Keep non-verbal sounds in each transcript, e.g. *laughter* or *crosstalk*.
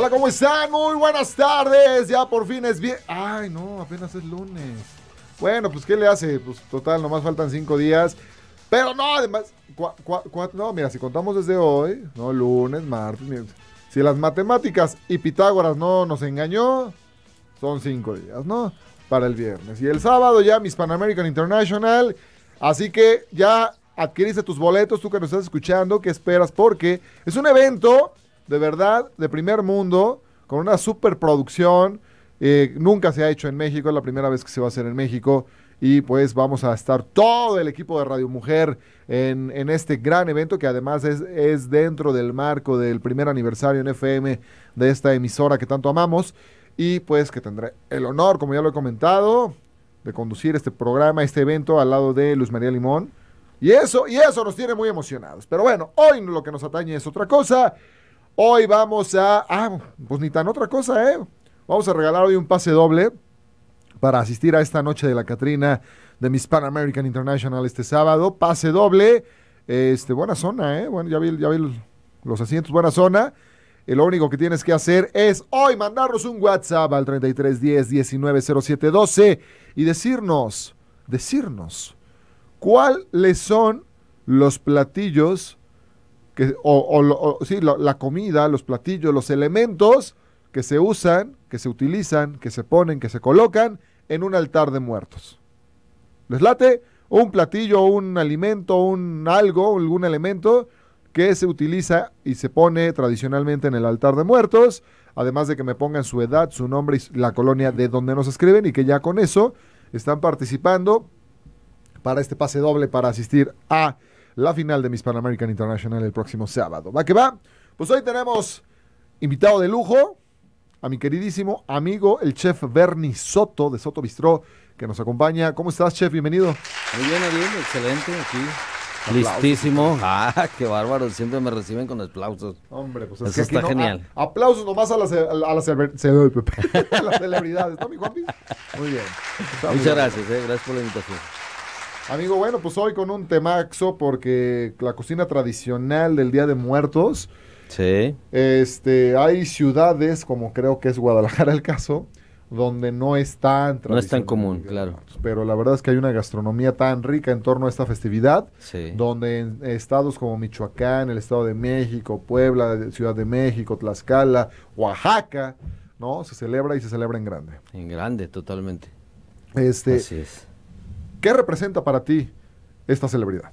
Hola, ¿cómo están? Muy buenas tardes. Ya por fin es bien. Ay, no, apenas es lunes. Bueno, pues, ¿qué le hace? Pues, total, nomás faltan cinco días. Pero no, además, no, mira, si contamos desde hoy, no, lunes, martes, Si las matemáticas y Pitágoras no nos engañó, son cinco días, ¿no? Para el viernes. Y el sábado ya Miss Pan American International. Así que ya adquiriste tus boletos, tú que nos estás escuchando, ¿qué esperas? Porque es un evento de verdad, de primer mundo, con una superproducción. Eh, nunca se ha hecho en México, es la primera vez que se va a hacer en México. Y pues vamos a estar todo el equipo de Radio Mujer en, en este gran evento que además es, es dentro del marco del primer aniversario en FM de esta emisora que tanto amamos. Y pues que tendré el honor, como ya lo he comentado, de conducir este programa, este evento al lado de Luz María Limón. Y eso, y eso nos tiene muy emocionados. Pero bueno, hoy lo que nos atañe es otra cosa. Hoy vamos a. Ah, pues ni tan otra cosa, ¿eh? Vamos a regalar hoy un pase doble para asistir a esta noche de la Catrina de Miss Pan American International este sábado. Pase doble. Este, buena zona, ¿eh? Bueno, ya vi, ya vi los asientos, buena zona. Eh, lo único que tienes que hacer es hoy mandarnos un WhatsApp al 3310-190712 y decirnos, decirnos, cuáles son los platillos o, la comida, los platillos, los elementos que se usan, que se utilizan, que se ponen, que se colocan en un altar de muertos. ¿Les late? Un platillo, un alimento, un algo, algún elemento que se utiliza y se pone tradicionalmente en el altar de muertos, además de que me pongan su edad, su nombre y la colonia de donde nos escriben y que ya con eso están participando para este pase doble para asistir a la final de Miss Pan American International el próximo sábado. ¿Va que va? Pues hoy tenemos invitado de lujo a mi queridísimo amigo, el chef Bernie Soto de Soto Bistró, que nos acompaña. ¿Cómo estás, chef? Bienvenido. Muy bien, bien, excelente aquí. Listísimo. Ah, qué bárbaro. Siempre me reciben con aplausos. Hombre, pues Eso está genial. Ah, aplausos nomás a las, *laughs* a, las, celebridades, mi Juanpi? Muy bien. Muchas gracias, eh, gracias por la invitación. Amigo, bueno, pues hoy con un temaxo porque la cocina tradicional del Día de Muertos. Sí. Este, hay ciudades, como creo que es Guadalajara el caso, donde no es tan No es tan común, claro. Pero la verdad es que hay una gastronomía tan rica en torno a esta festividad, donde en estados como Michoacán, el Estado de México, Puebla, Ciudad de México, Tlaxcala, Oaxaca, ¿no? Se celebra y se celebra en grande. En grande, totalmente. Este, Así es. ¿Qué representa para ti esta celebridad,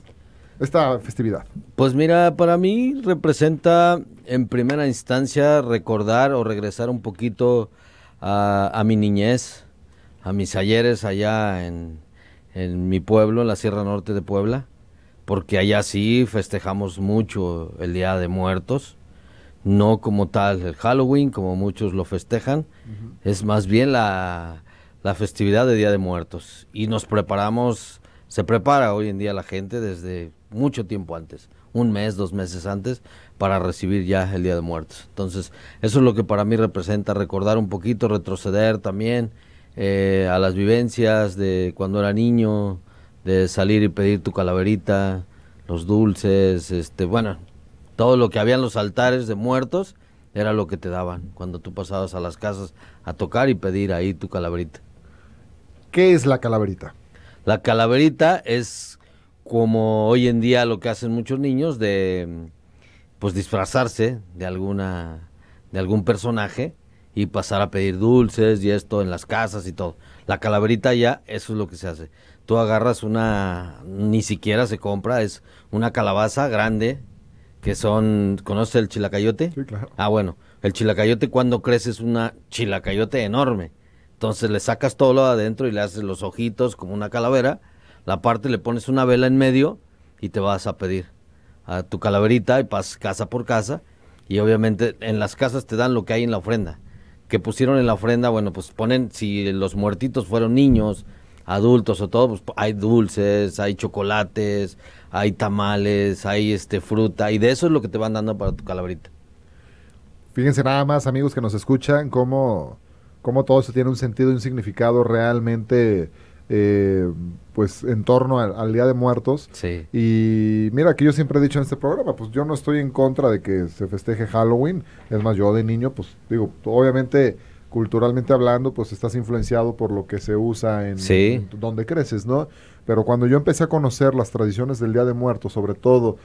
esta festividad? Pues mira, para mí representa en primera instancia recordar o regresar un poquito a, mi niñez, a mis ayeres allá en, mi pueblo, en la Sierra Norte de Puebla, porque allá sí festejamos mucho el Día de Muertos, no como tal el Halloween, como muchos lo festejan, es más bien la, la festividad de Día de Muertos y nos preparamos, se prepara hoy en día la gente desde mucho tiempo antes, un mes, dos meses antes, para recibir ya el Día de Muertos. Entonces, eso es lo que para mí representa recordar un poquito, retroceder también eh, a las vivencias de cuando era niño, de salir y pedir tu calaverita, los dulces, este, bueno, todo lo que había en los altares de muertos era lo que te daban cuando tú pasabas a las casas a tocar y pedir ahí tu calaverita. ¿Qué es la calaverita? La calaverita es como hoy en día lo que hacen muchos niños de pues disfrazarse de alguna de algún personaje y pasar a pedir dulces y esto en las casas y todo. La calaverita ya, eso es lo que se hace. Tú agarras una, ni siquiera se compra, es una calabaza grande, que son, ¿conoces el chilacayote? Sí, claro. Ah, bueno, el chilacayote cuando crece es una chilacayote enorme. Entonces le sacas todo lo adentro y le haces los ojitos como una calavera. La parte le pones una vela en medio y te vas a pedir a tu calaverita y pasas casa por casa. Y obviamente en las casas te dan lo que hay en la ofrenda. Que pusieron en la ofrenda, bueno, pues ponen, si los muertitos fueron niños, adultos o todo, pues hay dulces, hay chocolates, hay tamales, hay este fruta. Y de eso es lo que te van dando para tu calaverita. Fíjense nada más, amigos que nos escuchan, cómo cómo todo eso tiene un sentido y un significado realmente eh, pues en torno al, Día de Muertos. Sí. Y mira, que yo siempre he dicho en este programa, pues yo no estoy en contra de que se festeje Halloween. Es más, yo de niño, pues digo, obviamente culturalmente hablando, pues estás influenciado por lo que se usa en, donde creces, ¿no? Pero cuando yo empecé a conocer las tradiciones del Día de Muertos, sobre todo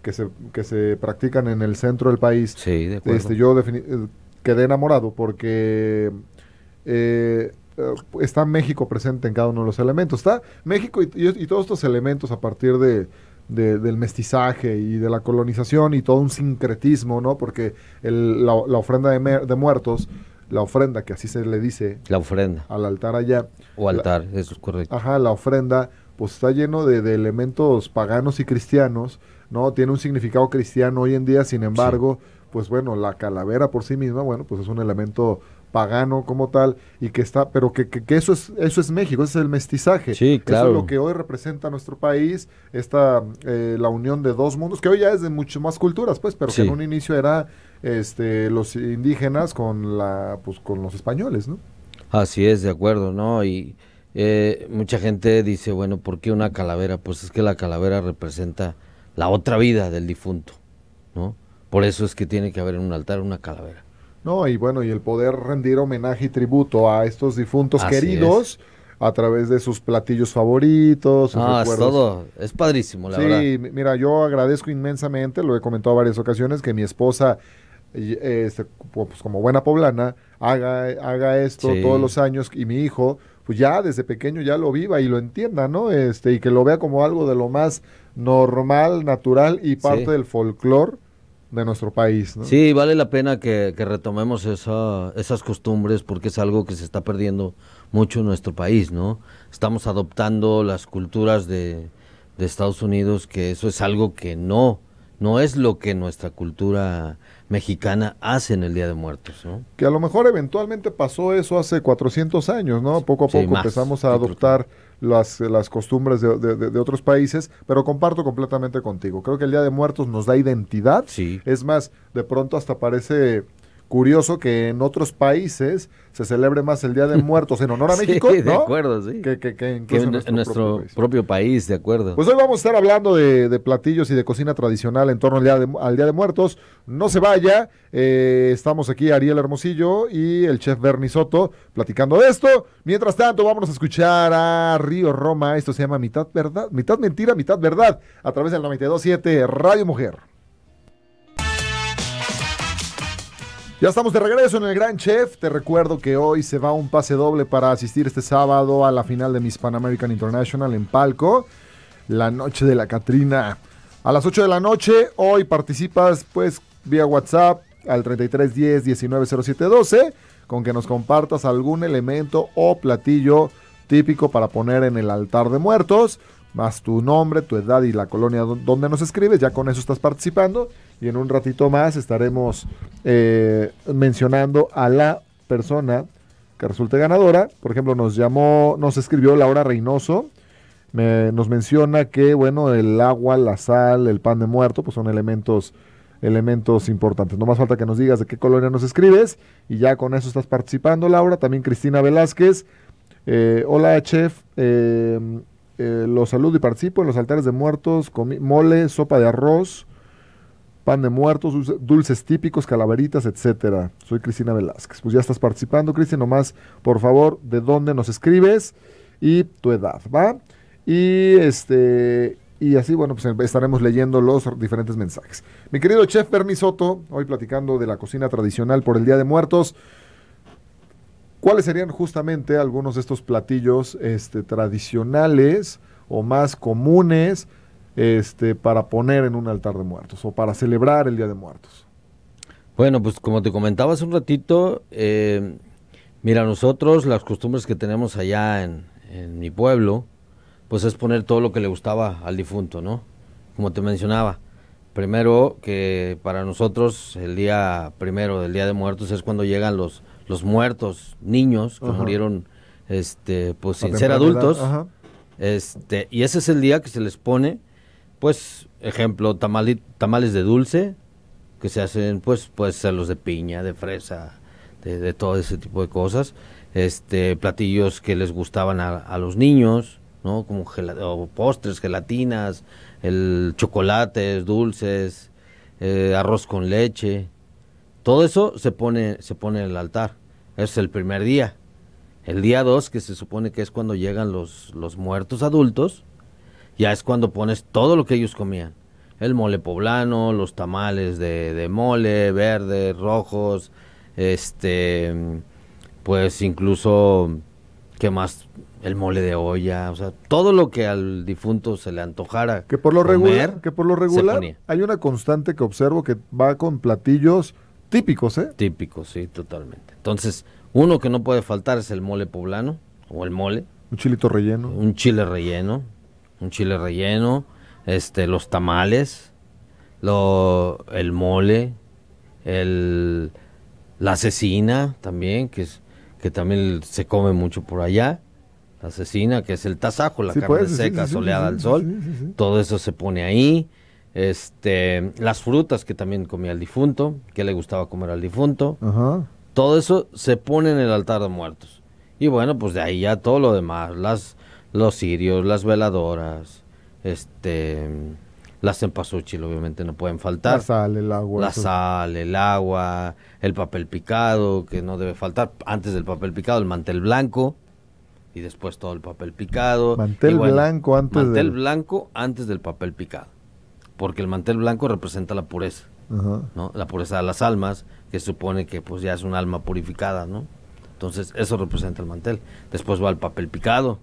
que se, que se practican en el centro del país, sí, este, yo eh, quedé enamorado porque eh, está México presente en cada uno de los elementos. Está México y, todos estos elementos a partir de, del mestizaje y de la colonización y todo un sincretismo, ¿no? Porque la, ofrenda de, muertos, la ofrenda, que así se le dice. La ofrenda. Al altar allá. O altar, eso es correcto. Ajá, la ofrenda, pues está lleno de, elementos paganos y cristianos, ¿no? Tiene un significado cristiano hoy en día, sin embargo, pues bueno, la calavera por sí misma, bueno, pues es un elemento pagano como tal y que está, pero que, eso es eso es México, ese es el mestizaje. Sí, claro. Eso es lo que hoy representa nuestro país, esta eh, la unión de dos mundos que hoy ya es de muchas más culturas, pues, pero que en un inicio era este los indígenas con la pues con los españoles, ¿no? Así es, de acuerdo, ¿no? Y eh, mucha gente dice, bueno, ¿por qué una calavera? Pues es que la calavera representa la otra vida del difunto, ¿no? Por eso es que tiene que haber en un altar una calavera. No, y bueno, y el poder rendir homenaje y tributo a estos difuntos queridos. a través de sus platillos favoritos. Sus recuerdos. es todo. Es padrísimo, la verdad. Sí, mira, yo agradezco inmensamente, lo he comentado varias ocasiones, que mi esposa, este, pues, como buena poblana, haga, haga esto todos los años y mi hijo, pues ya desde pequeño ya lo viva y lo entienda, ¿no? Este, y que lo vea como algo de lo más normal, natural y parte del folclore de nuestro país. Sí, vale la pena que, retomemos esas costumbres porque es algo que se está perdiendo mucho en nuestro país, ¿no? Estamos adoptando las culturas de, Estados Unidos, que eso es algo que no, no es lo que nuestra cultura mexicana hace en el Día de Muertos, Que a lo mejor eventualmente pasó eso hace 400 años, ¿no? Poco a poco empezamos a adoptar las, las costumbres de, otros países, pero comparto completamente contigo. Creo que el Día de Muertos nos da identidad. Sí. Es más, de pronto hasta parece curioso que en otros países se celebre más el Día de Muertos en honor a *laughs* México, ¿no? De acuerdo, sí. Que, que, en nuestro, propio, país. de acuerdo. Pues hoy vamos a estar hablando de, platillos y de cocina tradicional en torno al Día de, Muertos. No se vaya, eh, estamos aquí Ariel Hermosillo y el chef Bernie Soto platicando de esto. Mientras tanto, vamos a escuchar a Río Roma. Esto se llama Mitad Verdad, Mitad Mentira, Mitad Verdad, a través del 927 Radio Mujer. Ya estamos de regreso en el Gran Chef. Te recuerdo que hoy se va un pase doble para asistir este sábado a la final de Miss Pan American International en Palco. La noche de la Catrina. A las 8 de la noche, hoy participas pues vía WhatsApp al 3310 190712 con que nos compartas algún elemento o platillo típico para poner en el altar de muertos, más tu nombre, tu edad y la colonia donde nos escribes, ya con eso estás participando y en un ratito más estaremos eh, mencionando a la persona que resulte ganadora. Por ejemplo, nos llamó, nos escribió Laura Reynoso. nos menciona que, bueno, el agua, la sal, el pan de muerto, pues son elementos, elementos importantes. No más falta que nos digas de qué colonia nos escribes y ya con eso estás participando, Laura. También Cristina Velázquez. Eh, hola, chef. Eh, eh, los saludo y participo en los altares de muertos, mole, sopa de arroz, pan de muertos, dulces típicos, calaveritas, etcétera. Soy Cristina Velázquez. Pues ya estás participando, Cristina, nomás, por favor, de dónde nos escribes y tu edad, ¿va? Y este y así, bueno, pues estaremos leyendo los diferentes mensajes. Mi querido chef Permisoto, hoy platicando de la cocina tradicional por el Día de Muertos. ¿Cuáles serían justamente algunos de estos platillos este, tradicionales o más comunes? este, para poner en un altar de muertos o para celebrar el Día de Muertos? Bueno, pues como te comentaba hace un ratito, eh, mira, nosotros las costumbres que tenemos allá en, mi pueblo, pues es poner todo lo que le gustaba al difunto, ¿no? Como te mencionaba, primero que para nosotros el día primero del Día de Muertos es cuando llegan los, los muertos, niños que murieron este, pues sin ser adultos. Este, y ese es el día que se les pone pues, ejemplo, tamales de dulce, que se hacen, pues, pues ser los de piña, de fresa, de, todo ese tipo de cosas. Este, platillos que les gustaban a, los niños, ¿no? Como postres, gelatinas, el chocolates, dulces, eh, arroz con leche. Todo eso se pone, se pone en el altar. Es el primer día. El día dos, que se supone que es cuando llegan los, los muertos adultos, ya es cuando pones todo lo que ellos comían. El mole poblano, los tamales de, mole, verdes, rojos, este, pues incluso, ¿qué más? El mole de olla, o sea, todo lo que al difunto se le antojara. Que por lo regular, que por lo regular hay una constante que observo que va con platillos típicos, ¿eh? Típicos, sí, totalmente. Entonces, uno que no puede faltar es el mole poblano o el mole. Un chilito relleno. Un chile relleno, un chile relleno, este, los tamales, el mole, el, la asesina también, que, es, que también se come mucho por allá. La asesina, que es el tasajo, la carne seca, soleada al sol. Todo eso se pone ahí. Este, las frutas que también comía el difunto, que le gustaba comer al difunto. Todo eso se pone en el altar de muertos. Y bueno, pues de ahí ya todo lo demás. Las, los cirios, las veladoras, este, las empazuchil obviamente no pueden faltar. La sal, el agua. La sal, el agua, el papel picado que no debe faltar. Antes del papel picado, el mantel blanco y después todo el papel picado. Mantel blanco antes Mantel del... blanco antes del papel picado. Porque el mantel blanco representa la pureza, ¿no? La pureza de las almas, que supone que pues ya es un alma purificada, ¿no? Entonces, eso representa el mantel. Después va el papel picado,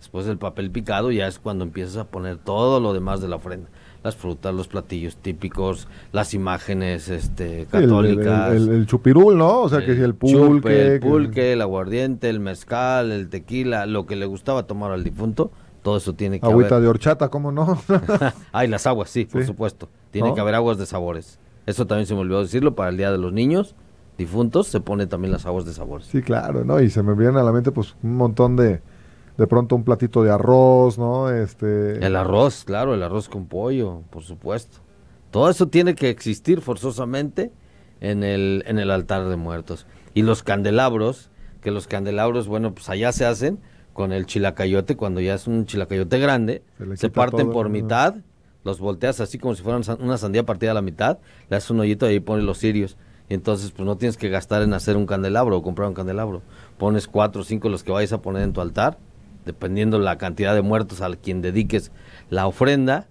Después del papel picado ya es cuando empiezas a poner todo lo demás de la ofrenda. Las frutas, los platillos típicos, las imágenes este, católicas. El, el, chupirul, ¿no? O sea, que si el pulque. el pulque, el aguardiente, el mezcal, el tequila, lo que le gustaba tomar al difunto, todo eso tiene que haber. Agüita de horchata, ¿cómo no? *laughs* Ay, las aguas, sí, por supuesto. Tiene que haber aguas de sabores. Eso también se me olvidó decirlo para el Día de los Niños difuntos se pone también las aguas de sabores. Sí, claro, ¿no? Y se me vienen a la mente pues un montón de, de pronto un platito de arroz, ¿no? Este... El arroz, claro, el arroz con pollo, por supuesto. Todo eso tiene que existir forzosamente en el, en el altar de muertos. Y los candelabros, que los candelabros, bueno, pues allá se hacen con el chilacayote, cuando ya es un chilacayote grande, se, parten por mitad, los volteas así como si fueran una sandía partida a la mitad, le haces un hoyito y ahí pones los cirios. Y entonces, pues no tienes que gastar en hacer un candelabro o comprar un candelabro. Pones cuatro o cinco los que vayas a poner en tu altar dependiendo la cantidad de muertos al quien dediques la ofrenda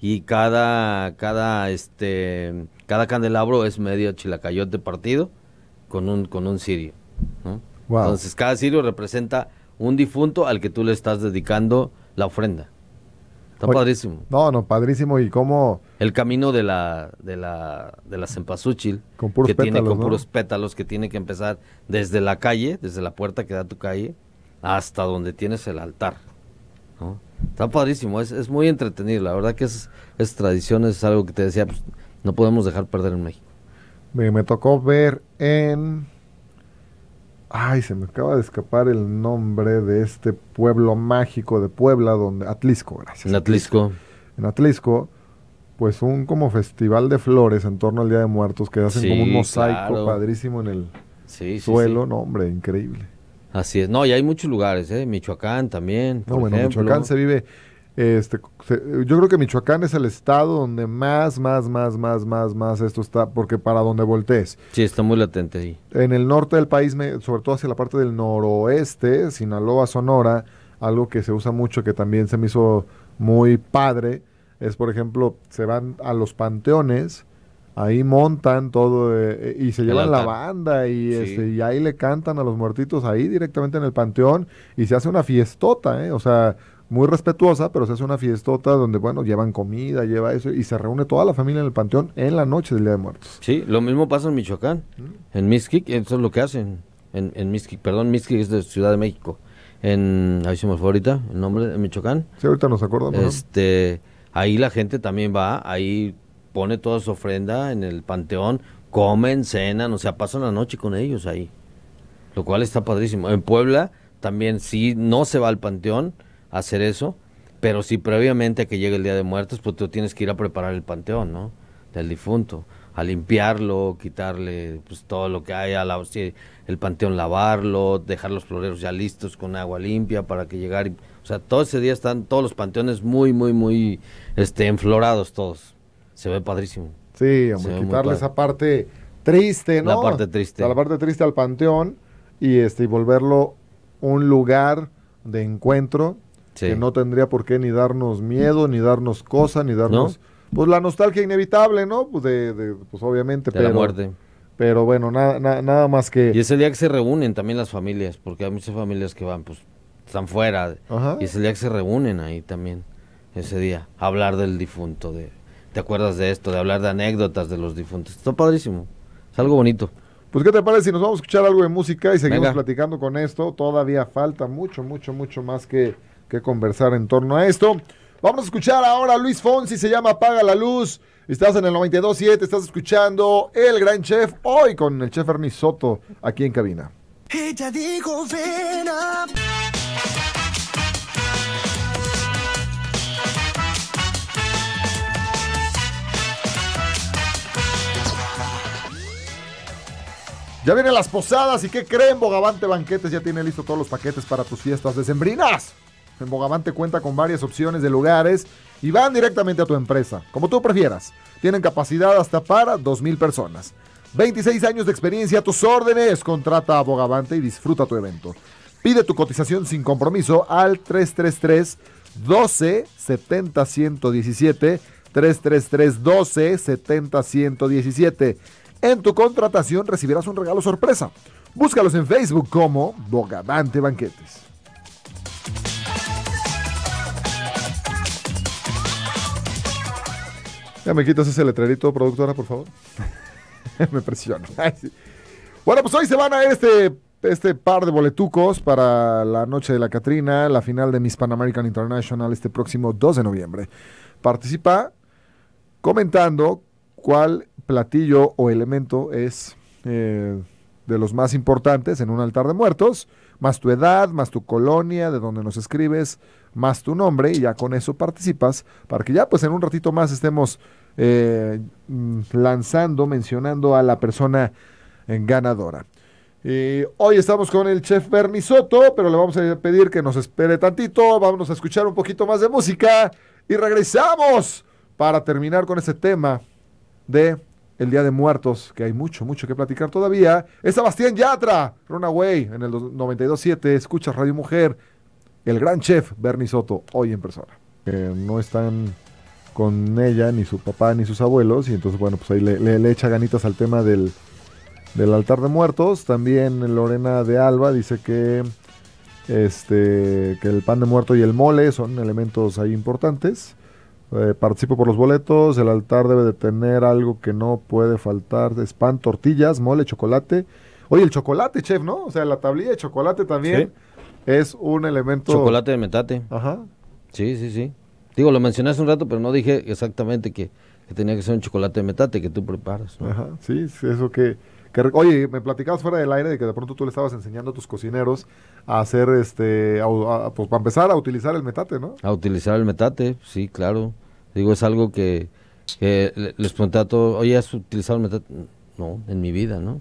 y cada cada este cada candelabro es medio chilacayote partido con un con un cirio entonces cada sirio representa un difunto al que tú le estás dedicando la ofrenda está padrísimo no no padrísimo y cómo el camino de la de la de la cempasúchil que tiene con puros pétalos que tiene que empezar desde la calle desde la puerta que da tu calle hasta donde tienes el altar. ¿no? Está padrísimo, es, es, muy entretenido. La verdad que es, tradición, es algo que te decía, pues, no podemos dejar perder en México. Me, tocó ver en... Ay, se me acaba de escapar el nombre de este pueblo mágico de Puebla, donde Atlisco, gracias. En Atlisco. En Atlisco, pues un como festival de flores en torno al Día de Muertos que hacen como un mosaico padrísimo en el suelo, no hombre, increíble. Así es. No, y hay muchos lugares, ¿eh? Michoacán también. Por no, bueno, Michoacán se vive. Este, yo creo que Michoacán es el estado donde más, más, más, más, más, más esto está, porque para donde voltees. Sí, está muy latente ahí. En el norte del país, sobre todo hacia la parte del noroeste, Sinaloa, Sonora, algo que se usa mucho, que también se me hizo muy padre, es por ejemplo, se van a los panteones ahí montan todo eh, eh, y se llevan la banda este, y, ahí le cantan a los muertitos ahí directamente en el panteón y se hace una fiestota, ¿eh? o sea, muy respetuosa, pero se hace una fiestota donde, bueno, llevan comida, lleva eso y se reúne toda la familia en el panteón en la noche del Día de Muertos. Sí, lo mismo pasa en Michoacán, mm. en Mixquic, eso es lo que hacen, en, en perdón, Mixquic es de Ciudad de México, en, ahí se me fue ahorita el nombre, de Michoacán. Sí, ahorita nos acordamos. Este, ahí la gente también va, ahí pone toda su ofrenda en el panteón, comen, cenan, o sea, pasan la noche con ellos ahí. Lo cual está padrísimo. En Puebla también sí no se va al panteón a hacer eso, pero si previamente a que llegue el Día de Muertos, pues tú tienes que ir a preparar el panteón, ¿no? Del difunto, a limpiarlo, quitarle pues todo lo que haya, la, el panteón lavarlo, dejar los floreros ya listos con agua limpia para que llegar, o sea, todo ese día están todos los panteones muy muy muy este enflorados todos. Se ve padrísimo. Sí, hombre, quitarle esa parte triste, ¿no? La parte triste. La parte triste al panteón y este y volverlo un lugar de encuentro que no tendría por qué ni darnos miedo, ni darnos cosa, ni darnos pues la nostalgia inevitable, ¿no? Pues de, pues obviamente de pero, la muerte. Pero bueno, nada nada más que Y ese día que se reúnen también las familias, porque hay muchas familias que van pues están fuera y ese día que se reúnen ahí también ese día, hablar del difunto de te acuerdas de esto, de hablar de anécdotas de los difuntos. Está padrísimo. Es algo bonito. Pues, ¿qué te parece si nos vamos a escuchar algo de música y seguimos platicando con esto? Todavía falta mucho, mucho, mucho más que, que conversar en torno a esto. Vamos a escuchar ahora a Luis Fonsi, se llama Apaga la Luz. Estás en el 92.7, estás escuchando El Gran Chef, hoy con el chef Ernie Soto, aquí en cabina. Ya vienen las posadas y ¿qué creen? Bogavante Banquetes ya tiene listo todos los paquetes para tus fiestas decembrinas. En Bogavante cuenta con varias opciones de lugares y van directamente a tu empresa, como tú prefieras. Tienen capacidad hasta para 2.000 personas. 26 años de experiencia a tus órdenes. Contrata a Bogavante y disfruta tu evento. Pide tu cotización sin compromiso al 333 12 70 117 333 12 70 117 en tu contratación recibirás un regalo sorpresa. Búscalos en Facebook como Bogavante Banquetes. Ya me quitas ese letrerito, productora, por favor. *laughs* me presiono. *laughs* bueno, pues hoy se van a este, este par de boletucos para la noche de la Catrina, la final de Miss Pan American International este próximo 2 de noviembre. Participa comentando cuál platillo o elemento es eh, de los más importantes en un altar de muertos, más tu edad, más tu colonia, de donde nos escribes, más tu nombre, y ya con eso participas, para que ya pues en un ratito más estemos eh, mm, lanzando, mencionando a la persona ganadora. Y hoy estamos con el chef Bernie Soto, pero le vamos a pedir que nos espere tantito, vamos a escuchar un poquito más de música y regresamos para terminar con este tema de el Día de Muertos, que hay mucho, mucho que platicar todavía, es Sebastián Yatra, Runaway, en el 92.7, escucha Radio Mujer, el gran chef Bernie Soto, hoy en persona. Eh, no están con ella, ni su papá, ni sus abuelos, y entonces, bueno, pues ahí le, echa ganitas al tema del, altar de muertos. También Lorena de Alba dice que este que el pan de muerto y el mole son elementos ahí importantes. Eh, participo por los boletos. El altar debe de tener algo que no puede faltar: es pan, tortillas, mole, chocolate. Oye, el chocolate, chef, ¿no? O sea, la tablilla de chocolate también es un elemento. Chocolate de metate. Ajá. Sí, sí, sí. Digo, lo mencioné hace un rato, pero no dije exactamente que, tenía que ser un chocolate de metate que tú preparas. Ajá, sí, eso que oye, me platicabas fuera del aire de que de pronto tú le estabas enseñando a tus cocineros a hacer, este, pues para empezar a utilizar el metate, ¿no? A utilizar el metate, sí, claro. Digo, es algo que, les pregunté a todos, oye, ¿has utilizado el metate? No, en mi vida, ¿no?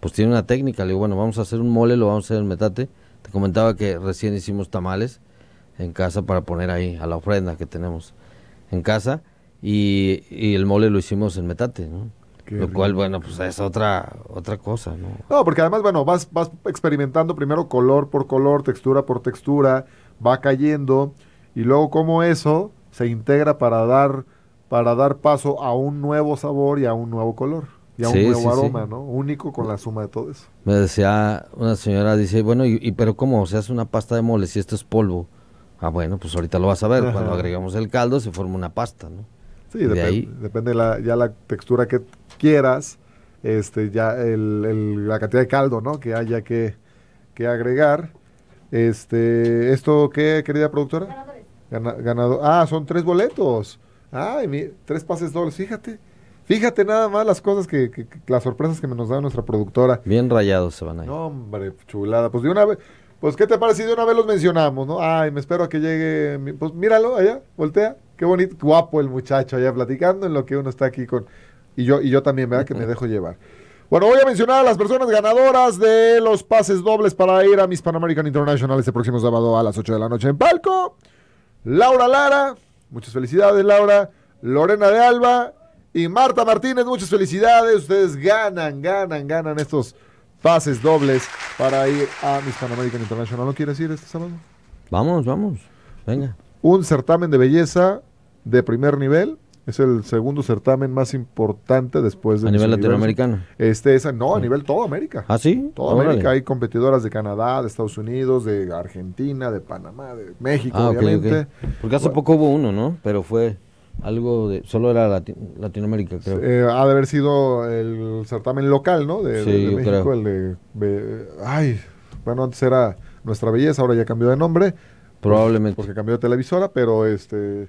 Pues tiene una técnica, le digo, bueno, vamos a hacer un mole, lo vamos a hacer en metate. Te comentaba que recién hicimos tamales en casa para poner ahí a la ofrenda que tenemos en casa y, y el mole lo hicimos en metate, ¿no? lo cual, bueno, pues es otra, otra cosa, ¿no? No, porque además, bueno, vas, vas experimentando primero color por color, textura por textura, va cayendo, y luego cómo eso se integra para dar, para dar paso a un nuevo sabor y a un nuevo color. Y a un nuevo aroma, ¿no? Único con la suma de todo eso. Me decía una señora, dice, bueno, y, pero ¿cómo? Se hace una pasta de mole si esto es polvo. Ah, bueno, pues ahorita lo vas a ver. Cuando agregamos el caldo se forma una pasta, ¿no? Sí, depende, ya la textura que quieras, este, ya la cantidad de caldo, ¿no? Que haya que, agregar. Este, ¿esto qué, querida productora? Ganadores. ganado, ah, son tres boletos. Ay, tres pases dobles, fíjate. Fíjate nada más las cosas que, las sorpresas que nos da nuestra productora. Bien rayados se van a hombre, chulada. Pues de una vez, pues qué te parece si de una vez los mencionamos, ¿no? Ay, me espero a que llegue, pues míralo allá, voltea. Qué bonito, guapo el muchacho allá platicando en lo que uno está aquí con... Y yo, y yo también, ¿verdad? Que me dejo llevar. Bueno, voy a mencionar a las personas ganadoras de los pases dobles para ir a Miss Pan American International este próximo sábado a las 8 de la noche en Palco. Laura Lara, muchas felicidades Laura. Lorena de Alba y Marta Martínez, muchas felicidades. Ustedes ganan, ganan, ganan estos pases dobles para ir a Miss Pan American International. ¿No quieres ir este sábado? Vamos, vamos. Venga un certamen de belleza de primer nivel. Es el segundo certamen más importante después de... A nivel latinoamericano. Este es, no, a nivel toda América. ¿Ah, sí? Toda América. Hay competidoras de Canadá, de Estados Unidos, de Argentina, de Panamá, de México, ah, obviamente. Porque hace poco hubo uno, ¿no? Pero fue algo de solo era Latinoamérica creo eh, ha de haber sido el certamen local no de, sí, México el de, ay bueno antes era nuestra belleza ahora ya cambió de nombre pues, Probablemente. Porque cambió de televisora, pero este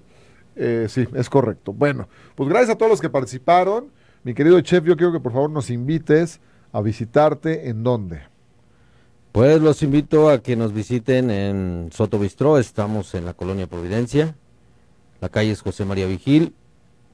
eh, sí, es correcto. Bueno, pues gracias a todos los que participaron. Mi querido chef, yo quiero que por favor nos invites a visitarte en dónde. Pues los invito a que nos visiten en Soto Bistró. Estamos en la colonia Providencia. La calle es José María Vigil,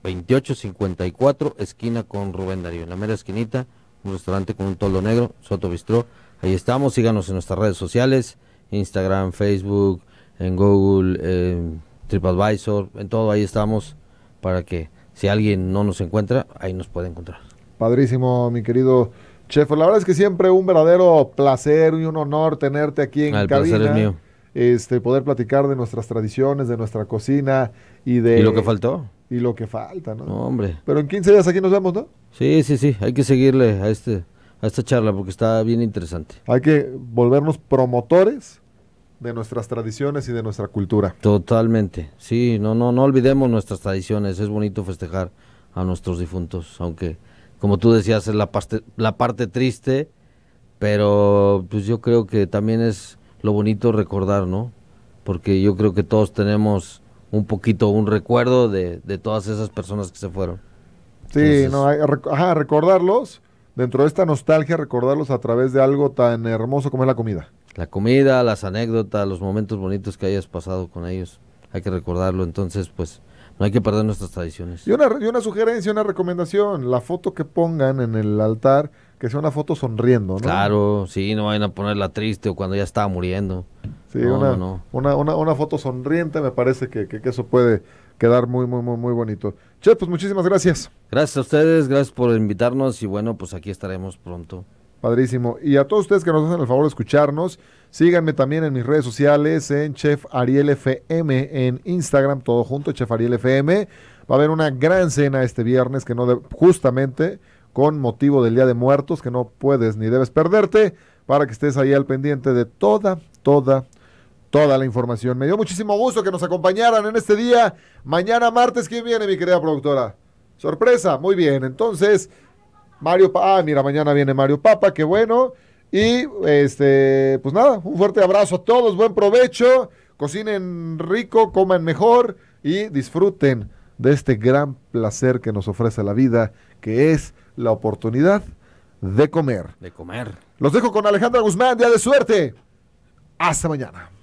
2854, esquina con Rubén Darío. En la mera esquinita, un restaurante con un toldo negro, Soto Bistró. Ahí estamos. Síganos en nuestras redes sociales: Instagram, Facebook, en Google, en TripAdvisor, en todo ahí estamos para que si alguien no nos encuentra, ahí nos puede encontrar. Padrísimo, mi querido chef. La verdad es que siempre un verdadero placer y un honor tenerte aquí en El mío. Este, poder platicar de nuestras tradiciones, de nuestra cocina y de... ¿Y lo que faltó? Y lo que falta, ¿no? no hombre. Pero en 15 días aquí nos vemos, ¿no? Sí, sí, sí. Hay que seguirle a, este, a esta charla porque está bien interesante. Hay que volvernos promotores de nuestras tradiciones y de nuestra cultura. Totalmente, sí, no, no, no olvidemos nuestras tradiciones, es bonito festejar a nuestros difuntos, aunque como tú decías es la, parte, la parte triste, pero pues yo creo que también es lo bonito recordar, ¿no? Porque yo creo que todos tenemos un poquito un recuerdo de, todas esas personas que se fueron. Sí, no, recordarlos, dentro de esta nostalgia, recordarlos a través de algo tan hermoso como es la comida la comida, las anécdotas, los momentos bonitos que hayas pasado con ellos. Hay que recordarlo, entonces pues no hay que perder nuestras tradiciones. Y una, una sugerencia, una recomendación, la foto que pongan en el altar, que sea una foto sonriendo, ¿no? Claro, sí, no vayan a ponerla triste o cuando ya estaba muriendo. Sí, una, Una, una, foto sonriente me parece que, eso puede quedar muy, muy, muy, muy bonito. Che, pues muchísimas gracias. Gracias a ustedes, gracias por invitarnos y bueno, pues aquí estaremos pronto. Padrísimo. Y a todos ustedes que nos hacen el favor de escucharnos, síganme también en mis redes sociales, en Chef Ariel FM, en Instagram, todo junto, Chef Ariel FM. Va a haber una gran cena este viernes que no de, justamente con motivo del Día de Muertos que no puedes ni debes perderte para que estés ahí al pendiente de toda, toda, toda la información. Me dio muchísimo gusto que nos acompañaran en este día. Mañana martes, ¿quién viene, mi querida productora? Sorpresa, muy bien. Entonces, Mario, ah, mira, mañana viene Mario Papa, qué bueno. Y este, pues nada, un fuerte abrazo a todos, buen provecho, cocinen rico, coman mejor y disfruten de este gran placer que nos ofrece la vida, que es la oportunidad de comer. De comer. Los dejo con Alejandra Guzmán, día de suerte. Hasta mañana.